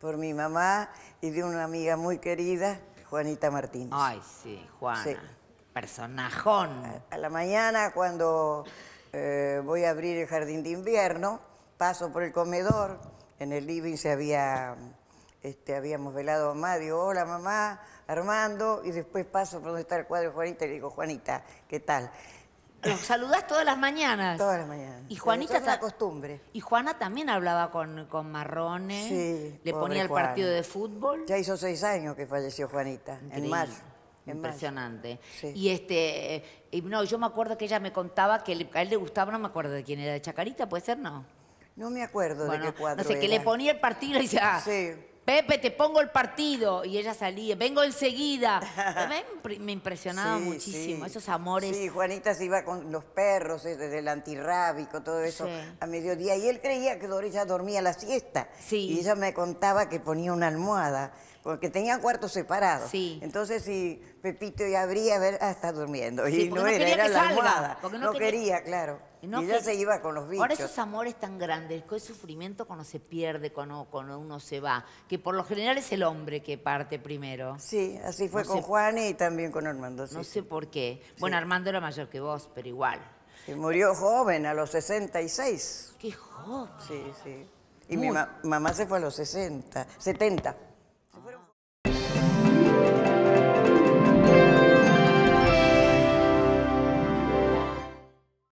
por mi mamá y de una amiga muy querida, Juanita Martínez. Ay, sí, Juana. Personajón. A, la mañana, cuando eh, voy a abrir el jardín de invierno, paso por el comedor, en el living se había, este, habíamos velado a mamá, digo, hola mamá, Armando, y después paso por donde está el cuadro de Juanita y le digo, Juanita, ¿qué tal? saludás todas las mañanas. Todas las mañanas. Y Juanita... costumbre. Y Juana también hablaba con, con Marrone. Sí, Le ponía el partido de fútbol. Ya hizo seis años que falleció Juanita, en Impresionante. Y este, eh, y no, yo me acuerdo que ella me contaba que a él le gustaba, no me acuerdo de quién era, de Chacarita, puede ser, ¿no? No me acuerdo de qué cuadro. No sé, que le ponía el partido y dice, ah, sí. Pepe, te pongo el partido. Y ella salía, vengo enseguida. Me impresionaba muchísimo, esos amores. Sí, Juanita se iba con los perros, eh, desde el antirrábico, todo eso, a mediodía. Y él creía que ya dormía la siesta. Y ella me contaba que ponía una almohada porque tenían cuartos separados. Entonces, si Pepito ya abría, a ver, ah, está durmiendo. y no, era, era la almohada. No, quería, claro. y ya se iba con los bichos. Ahora esos amores tan grandes, que sufrimiento cuando se pierde, cuando, uno se va, que por lo general es el hombre que parte primero. Sí, así fue con Juan y también con Armando. no sé por qué. Bueno, Armando era mayor que vos, pero igual. Y murió joven, a los 66. ¡Qué joven! Sí, sí. Y mi mamá se fue a los 60, 70.